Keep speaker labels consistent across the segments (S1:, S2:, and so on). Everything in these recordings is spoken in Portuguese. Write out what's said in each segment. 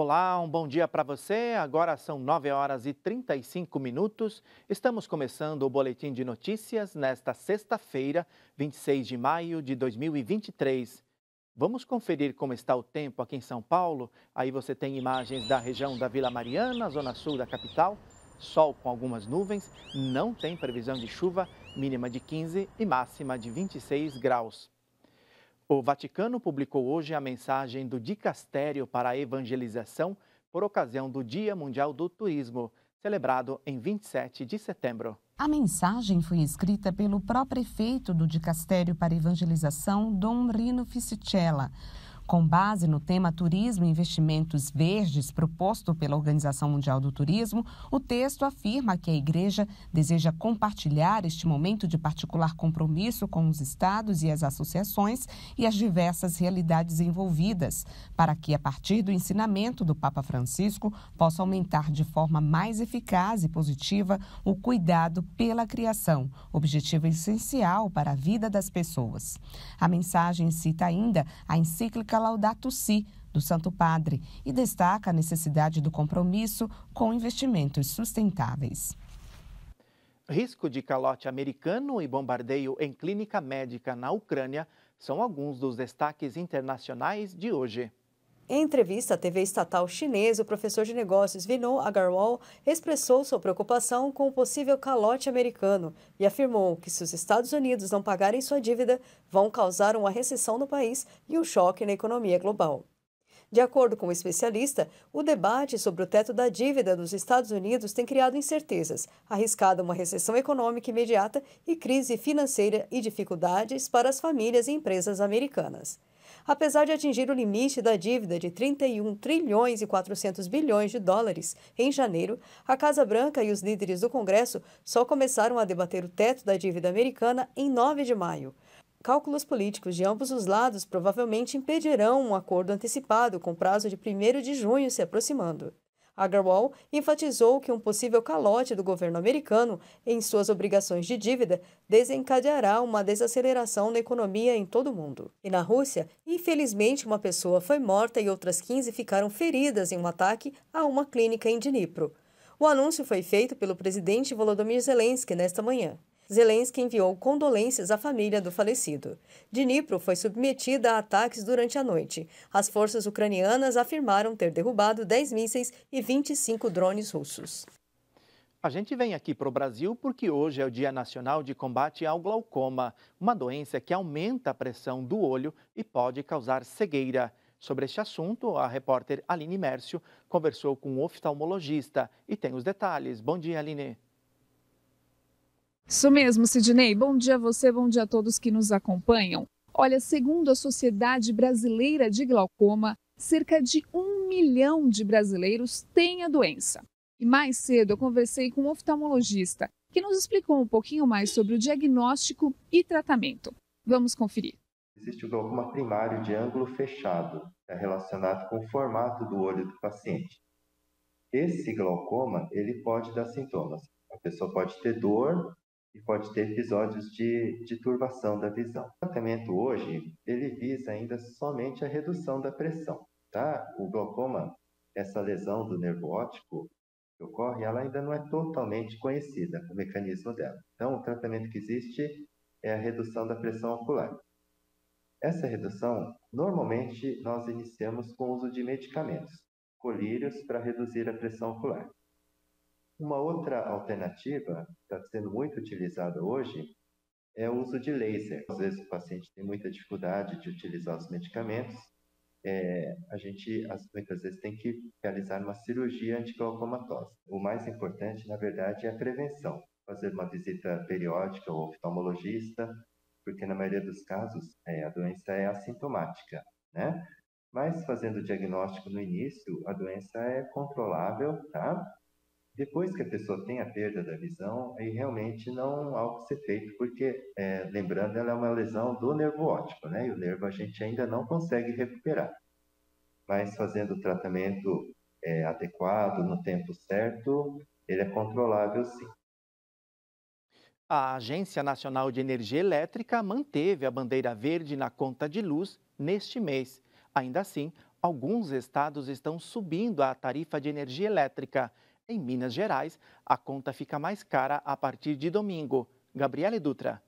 S1: Olá, um bom dia para você. Agora são 9 horas e 35 minutos. Estamos começando o boletim de notícias nesta sexta-feira, 26 de maio de 2023. Vamos conferir como está o tempo aqui em São Paulo. Aí você tem imagens da região da Vila Mariana, zona sul da capital. Sol com algumas nuvens, não tem previsão de chuva, mínima de 15 e máxima de 26 graus. O Vaticano publicou hoje a mensagem do Dicastério para a Evangelização por ocasião do Dia Mundial do Turismo, celebrado em 27 de setembro.
S2: A mensagem foi escrita pelo próprio prefeito do Dicastério para Evangelização, Dom Rino Fisichella. Com base no tema Turismo e Investimentos Verdes, proposto pela Organização Mundial do Turismo, o texto afirma que a Igreja deseja compartilhar este momento de particular compromisso com os estados e as associações e as diversas realidades envolvidas, para que, a partir do ensinamento do Papa Francisco, possa aumentar de forma mais eficaz e positiva o cuidado pela criação, objetivo essencial para a vida das pessoas. A mensagem cita ainda a encíclica Laudato Si, do Santo Padre, e destaca a necessidade do compromisso com investimentos sustentáveis.
S1: Risco de calote americano e bombardeio em clínica médica na Ucrânia são alguns dos destaques internacionais de hoje. Em entrevista à TV estatal chinesa,
S2: o professor de negócios Vinod Agarwal expressou sua preocupação com o possível calote americano e afirmou que se os Estados Unidos não pagarem sua dívida, vão causar uma recessão no país e um choque na economia global. De acordo com o especialista, o debate sobre o teto da dívida nos Estados Unidos tem criado incertezas, arriscado uma recessão econômica imediata e crise financeira e dificuldades para as famílias e empresas americanas apesar de atingir o limite da dívida de 31 trilhões e 400 bilhões de dólares em janeiro, a Casa Branca e os líderes do Congresso só começaram a debater o teto da dívida americana em 9 de maio. Cálculos políticos de ambos os lados provavelmente impedirão um acordo antecipado com prazo de 1 de junho se aproximando. Agarwal enfatizou que um possível calote do governo americano em suas obrigações de dívida desencadeará uma desaceleração na economia em todo o mundo. E na Rússia, infelizmente, uma pessoa foi morta e outras 15 ficaram feridas em um ataque a uma clínica em Dnipro. O anúncio foi feito pelo presidente Volodymyr Zelensky nesta manhã. Zelensky enviou condolências à família do falecido. Dnipro foi submetida a ataques durante a noite. As forças ucranianas afirmaram ter derrubado 10 mísseis e 25 drones russos.
S1: A gente vem aqui para o Brasil porque hoje é o Dia Nacional de Combate ao Glaucoma, uma doença que aumenta a pressão do olho e pode causar cegueira. Sobre este assunto, a repórter Aline Mércio conversou com um oftalmologista e tem os detalhes. Bom dia, Aline.
S2: Isso mesmo, Sidney. Bom dia a você, bom dia a todos que nos acompanham. Olha, segundo a Sociedade Brasileira de Glaucoma, cerca de um milhão de brasileiros têm a doença. E mais cedo eu conversei com um oftalmologista que nos explicou um pouquinho mais sobre o diagnóstico e tratamento. Vamos conferir.
S3: Existe o glaucoma primário de ângulo fechado, é relacionado com o formato do olho do paciente. Esse glaucoma, ele pode dar sintomas. A pessoa pode ter dor, e pode ter episódios de, de turbação da visão. O tratamento hoje, ele visa ainda somente a redução da pressão, tá? O glaucoma, essa lesão do nervo óptico que ocorre, ela ainda não é totalmente conhecida, o mecanismo dela. Então, o tratamento que existe é a redução da pressão ocular. Essa redução, normalmente, nós iniciamos com o uso de medicamentos, colírios para reduzir a pressão ocular. Uma outra alternativa que está sendo muito utilizada hoje é o uso de laser. Às vezes o paciente tem muita dificuldade de utilizar os medicamentos. É, a gente muitas vezes tem que realizar uma cirurgia antiglaucomatosa. O mais importante, na verdade, é a prevenção. Fazer uma visita periódica ao oftalmologista, porque na maioria dos casos é, a doença é assintomática, né? Mas fazendo o diagnóstico no início, a doença é controlável, tá? Depois que a pessoa tem a perda da visão, aí realmente não há o que ser feito, porque, é, lembrando, ela é uma lesão do nervo óptico, né? E o nervo a gente ainda não consegue recuperar. Mas fazendo o tratamento é, adequado, no tempo certo, ele é controlável sim.
S1: A Agência Nacional de Energia Elétrica manteve a bandeira verde na conta de luz neste mês. Ainda assim, alguns estados estão subindo a tarifa de energia elétrica. Em Minas Gerais, a conta fica mais cara a partir de domingo. Gabriele Dutra.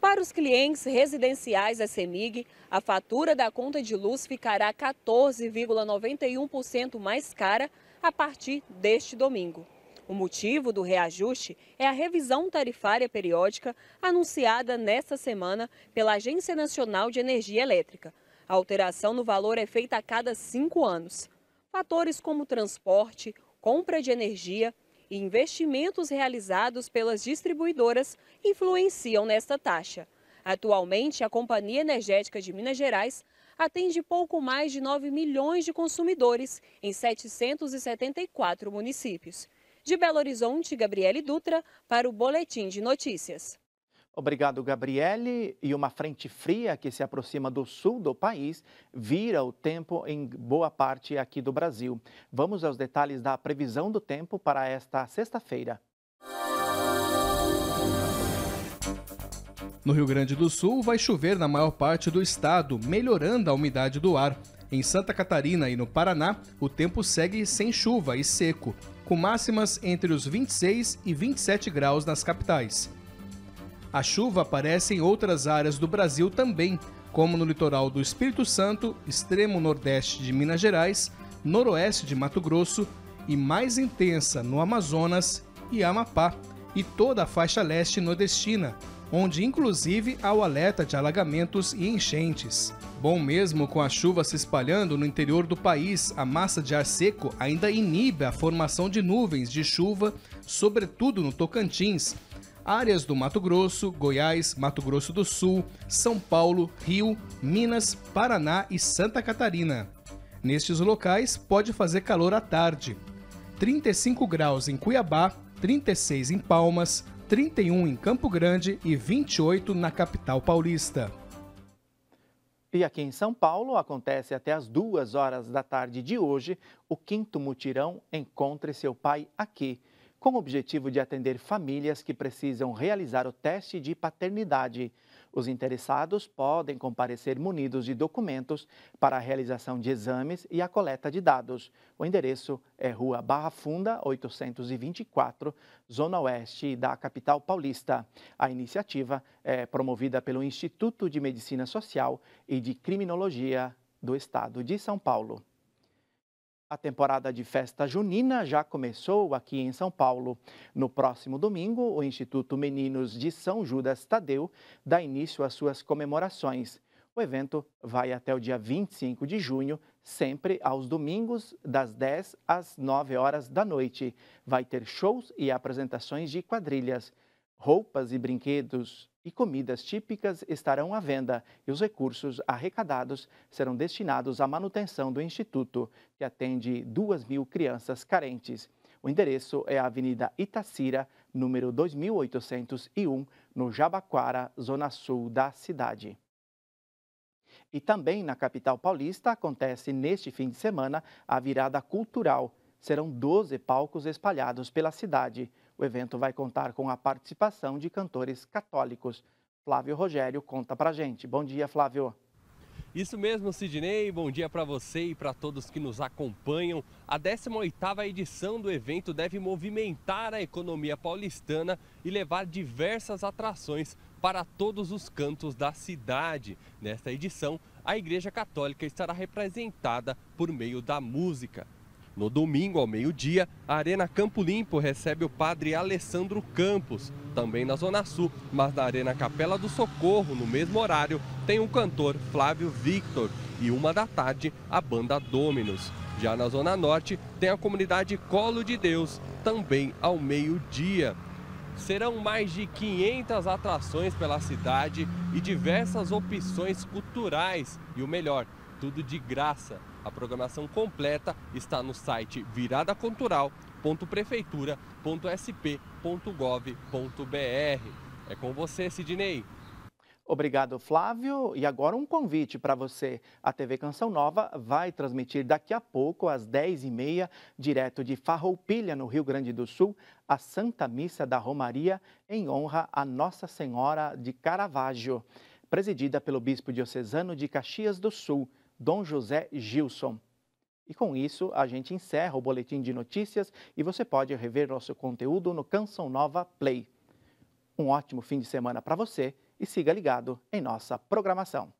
S2: Para os clientes residenciais da CEMIG, a fatura da conta de luz ficará 14,91% mais cara a partir deste domingo. O motivo do reajuste é a revisão tarifária periódica anunciada nesta semana pela Agência Nacional de Energia Elétrica. A alteração no valor é feita a cada cinco anos. Fatores como transporte, compra de energia e investimentos realizados pelas distribuidoras influenciam nesta taxa. Atualmente, a Companhia Energética de Minas Gerais atende pouco mais de 9 milhões de consumidores em 774 municípios. De Belo Horizonte, Gabriele Dutra, para o Boletim de Notícias.
S1: Obrigado, Gabriele. E uma frente fria que se aproxima do sul do país vira o tempo em boa parte aqui do Brasil. Vamos aos detalhes da previsão do tempo para esta sexta-feira.
S4: No Rio Grande do Sul, vai chover na maior parte do estado, melhorando a umidade do ar. Em Santa Catarina e no Paraná, o tempo segue sem chuva e seco, com máximas entre os 26 e 27 graus nas capitais. A chuva aparece em outras áreas do Brasil também, como no litoral do Espírito Santo, extremo nordeste de Minas Gerais, noroeste de Mato Grosso e mais intensa no Amazonas e Amapá, e toda a faixa leste nordestina, onde inclusive há o alerta de alagamentos e enchentes. Bom mesmo com a chuva se espalhando no interior do país, a massa de ar seco ainda inibe a formação de nuvens de chuva, sobretudo no Tocantins, áreas do Mato Grosso, Goiás, Mato Grosso do Sul, São Paulo, Rio, Minas, Paraná e Santa Catarina. Nestes locais pode fazer calor à tarde. 35 graus em Cuiabá, 36 em Palmas, 31 em Campo Grande e 28 na capital paulista.
S1: E aqui em São Paulo acontece até as duas horas da tarde de hoje o quinto mutirão Encontre seu pai aqui com o objetivo de atender famílias que precisam realizar o teste de paternidade. Os interessados podem comparecer munidos de documentos para a realização de exames e a coleta de dados. O endereço é Rua Barra Funda, 824, Zona Oeste da capital paulista. A iniciativa é promovida pelo Instituto de Medicina Social e de Criminologia do Estado de São Paulo. A temporada de festa junina já começou aqui em São Paulo. No próximo domingo, o Instituto Meninos de São Judas Tadeu dá início às suas comemorações. O evento vai até o dia 25 de junho, sempre aos domingos, das 10 às 9 horas da noite. Vai ter shows e apresentações de quadrilhas. Roupas e brinquedos e comidas típicas estarão à venda e os recursos arrecadados serão destinados à manutenção do Instituto, que atende 2 mil crianças carentes. O endereço é a Avenida Itacira, número 2801, no Jabaquara, zona sul da cidade. E também na capital paulista acontece neste fim de semana a virada cultural. Serão 12 palcos espalhados pela cidade. O evento vai contar com a participação de cantores católicos. Flávio Rogério conta pra gente. Bom dia, Flávio.
S5: Isso mesmo, Sidney. Bom dia para você e para todos que nos acompanham. A 18ª edição do evento deve movimentar a economia paulistana e levar diversas atrações para todos os cantos da cidade. Nesta edição, a Igreja Católica estará representada por meio da música. No domingo, ao meio-dia, a Arena Campo Limpo recebe o padre Alessandro Campos. Também na Zona Sul, mas na Arena Capela do Socorro, no mesmo horário, tem o cantor Flávio Victor. E uma da tarde, a banda Dominus. Já na Zona Norte, tem a comunidade Colo de Deus, também ao meio-dia. Serão mais de 500 atrações pela cidade e diversas opções culturais. E o melhor, tudo de graça. A programação completa está no site viradacultural.prefeitura.sp.gov.br. É com você, Sidney.
S1: Obrigado, Flávio. E agora um convite para você. A TV Canção Nova vai transmitir daqui a pouco, às 10h30, direto de Farroupilha, no Rio Grande do Sul, a Santa Missa da Romaria em honra a Nossa Senhora de Caravaggio, presidida pelo Bispo Diocesano de Caxias do Sul. Dom José Gilson. E com isso, a gente encerra o boletim de notícias e você pode rever nosso conteúdo no Canção Nova Play. Um ótimo fim de semana para você e siga ligado em nossa programação.